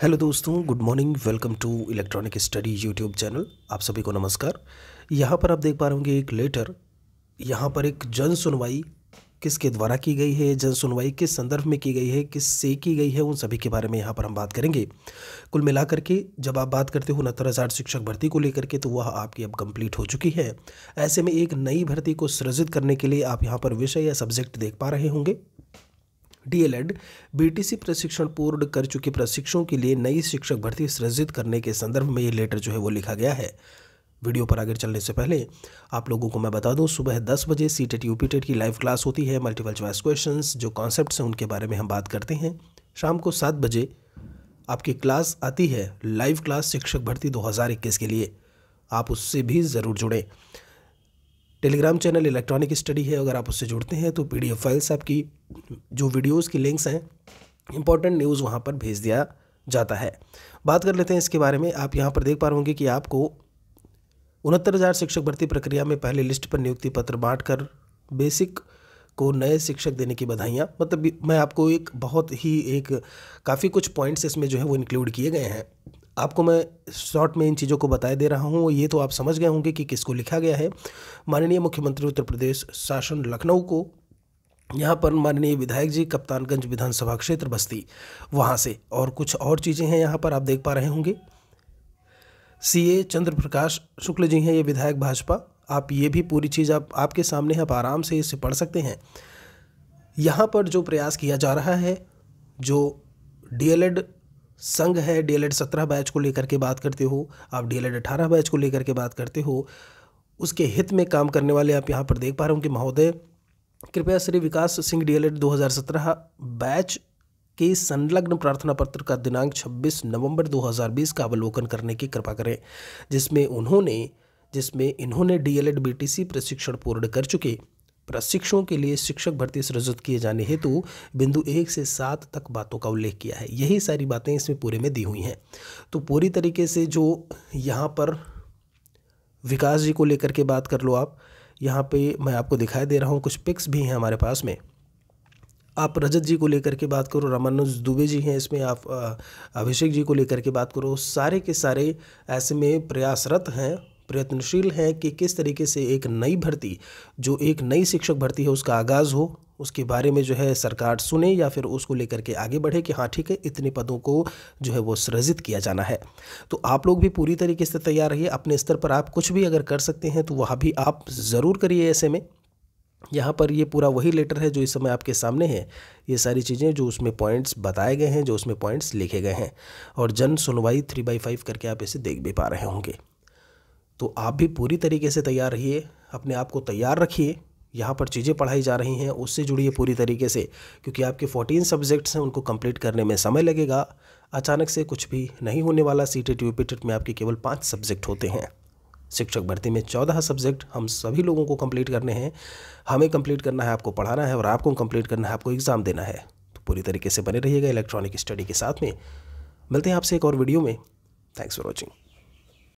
hello दोस्तों good morning welcome to electronic study YouTube channel आप सभी को नमस्कार यहाँ पर आप देख पा रहे होंगे एक लेटर यहाँ पर एक जन सुनवाई किसके द्वारा की गई है जन सुनवाई किस संदर्भ में की गई है किस से की गई है उन सभी के बारे में यहाँ पर हम बात करेंगे कुल मिलाकर के जब आप बात करते हो उनहत्तर हज़ार शिक्षक भर्ती को लेकर के तो वह आपकी अब कंप्लीट हो चुकी है ऐसे में एक नई भर्ती को सृजित करने के लिए आप यहाँ पर विषय या सब्जेक्ट देख पा रहे होंगे डीएलएड बीटीसी प्रशिक्षण पूर्ण कर चुके प्रशिक्षकों के लिए नई शिक्षक भर्ती सृजित करने के संदर्भ में ये लेटर जो है वो लिखा गया है वीडियो पर आगे चलने से पहले आप लोगों को मैं बता दूं सुबह 10 बजे सी टेट यू की लाइव क्लास होती है मल्टीपल चॉइस क्वेश्चंस जो कॉन्सेप्ट हैं उनके बारे में हम बात करते हैं शाम को सात बजे आपकी क्लास आती है लाइव क्लास शिक्षक भर्ती दो के लिए आप उससे भी ज़रूर जुड़ें टेलीग्राम चैनल इलेक्ट्रॉनिक स्टडी है अगर आप उससे जुड़ते हैं तो पी फाइल्स आपकी जो वीडियोज़ की लिंक्स हैं इंपॉर्टेंट न्यूज़ वहाँ पर भेज दिया जाता है बात कर लेते हैं इसके बारे में आप यहाँ पर देख पा रहे होंगे कि आपको उनहत्तर हज़ार शिक्षक भर्ती प्रक्रिया में पहले लिस्ट पर नियुक्ति पत्र बांट कर बेसिक को नए शिक्षक देने की बधाइयाँ मतलब मैं आपको एक बहुत ही एक काफ़ी कुछ पॉइंट्स इसमें जो है वो इंक्लूड किए गए हैं आपको मैं शॉर्ट में इन चीज़ों को बताए दे रहा हूँ ये तो आप समझ गए होंगे कि किसको लिखा गया है माननीय मुख्यमंत्री उत्तर प्रदेश शासन लखनऊ को यहाँ पर माननीय विधायक जी कप्तानगंज विधानसभा क्षेत्र बस्ती वहाँ से और कुछ और चीज़ें हैं यहाँ पर आप देख पा रहे होंगे सी ए चंद्र प्रकाश शुक्ल जी हैं ये विधायक भाजपा आप ये भी पूरी चीज़ आप आपके सामने आप आराम से इसे पढ़ सकते हैं यहाँ पर जो प्रयास किया जा रहा है जो डीएलएड संघ है डी एल एड सत्रह बैच को लेकर के बात करते हो आप डी एल एड अठारह बैच को लेकर के बात करते हो उसके हित में काम करने वाले आप यहाँ पर देख पा रहे हो कि महोदय कृपया Shri Vikas Singh D L Ed दो हज़ार सत्रह बैच के संलग्न प्रार्थना पत्र का दिनांक 26 नवंबर 2020 का अवलोकन करने की कृपा करें जिसमें उन्होंने जिसमें इन्होंने D L Ed B T C प्रशिक्षण पूर्ण कर चुके प्रशिक्षकों के लिए शिक्षक भर्ती सृजित किए जाने हेतु बिंदु एक से सात तक बातों का उल्लेख किया है यही सारी बातें इसमें पूरे में दी हुई हैं तो पूरी तरीके से जो यहाँ पर विकास जी को लेकर के बात कर लो आप यहाँ पे मैं आपको दिखाई दे रहा हूँ कुछ पिक्स भी हैं हमारे पास में आप रजत जी को लेकर के बात करो रामानुज दुबे जी हैं इसमें आप अभिषेक जी को लेकर के बात करो सारे के सारे ऐसे में प्रयासरत हैं प्रयत्नशील हैं कि किस तरीके से एक नई भर्ती जो एक नई शिक्षक भर्ती है उसका आगाज़ हो उसके बारे में जो है सरकार सुने या फिर उसको लेकर के आगे बढ़े कि हाँ ठीक है इतने पदों को जो है वो सृजित किया जाना है तो आप लोग भी पूरी तरीके से तैयार रहिए अपने स्तर पर आप कुछ भी अगर कर सकते हैं तो वह भी आप ज़रूर करिए ऐसे में यहाँ पर ये पूरा वही लेटर है जो इस समय आपके सामने है ये सारी चीज़ें जो उसमें पॉइंट्स बताए गए हैं जो उसमें पॉइंट्स लिखे गए हैं और जन सुनवाई थ्री बाई फाइव करके आप इसे देख भी पा रहे होंगे तो आप भी पूरी तरीके से तैयार रहिए अपने आप को तैयार रखिए यहाँ पर चीज़ें पढ़ाई जा रही हैं उससे जुड़िए पूरी तरीके से क्योंकि आपके 14 सब्जेक्ट्स हैं उनको कंप्लीट करने में समय लगेगा अचानक से कुछ भी नहीं होने वाला सी टेट यू में आपके केवल पाँच सब्जेक्ट होते हैं शिक्षक भर्ती में चौदह सब्जेक्ट हम सभी लोगों को कंप्लीट करने हैं हमें कंप्लीट करना है आपको पढ़ाना है और आपको कंप्लीट करना है आपको एग्ज़ाम देना है तो पूरी तरीके से बने रहिएगा इलेक्ट्रॉनिक स्टडी के साथ में मिलते हैं आपसे एक और वीडियो में थैंक्स फॉर वॉचिंग